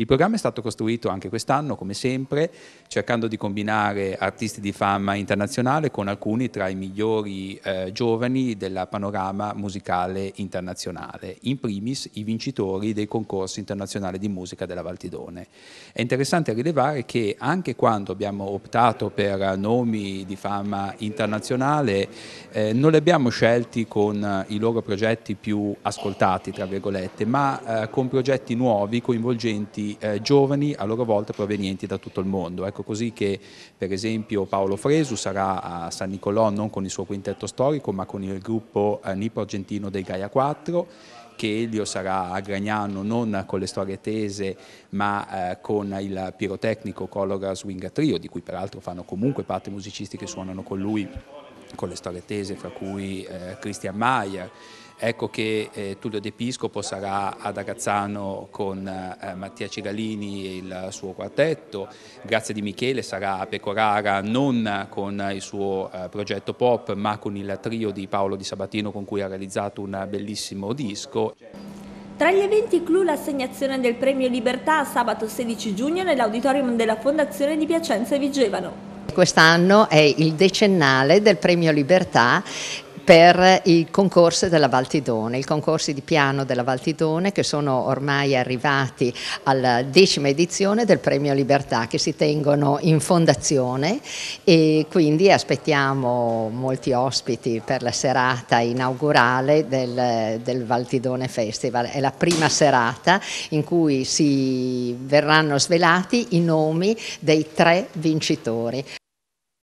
Il programma è stato costruito anche quest'anno, come sempre, cercando di combinare artisti di fama internazionale con alcuni tra i migliori eh, giovani del panorama musicale internazionale, in primis i vincitori dei concorsi internazionali di musica della Valtidone. È interessante rilevare che anche quando abbiamo optato per nomi di fama internazionale, eh, non li abbiamo scelti con eh, i loro progetti più ascoltati, tra virgolette, ma eh, con progetti nuovi, coinvolgenti eh, giovani a loro volta provenienti da tutto il mondo. Ecco così che per esempio Paolo Fresu sarà a San Nicolò non con il suo quintetto storico ma con il gruppo eh, Nipo Argentino dei Gaia 4 che Elio sarà a Gragnano non con le storie tese ma eh, con il pirotecnico Colora Swing Trio di cui peraltro fanno comunque parte musicisti che suonano con lui con le storie tese, fra cui eh, Christian Maier. Ecco che eh, Tullio De Piscopo sarà ad Agazzano con eh, Mattia Cigalini e il suo quartetto, Grazie di Michele sarà a Pecorara non con il suo eh, progetto pop ma con il trio di Paolo Di Sabatino con cui ha realizzato un bellissimo disco. Tra gli eventi clou l'assegnazione del premio Libertà sabato 16 giugno nell'auditorium della Fondazione di Piacenza e Vigevano. Quest'anno è il decennale del Premio Libertà per i concorsi della Valtidone, i concorsi di piano della Valtidone che sono ormai arrivati alla decima edizione del Premio Libertà che si tengono in fondazione e quindi aspettiamo molti ospiti per la serata inaugurale del, del Valtidone Festival. È la prima serata in cui si verranno svelati i nomi dei tre vincitori.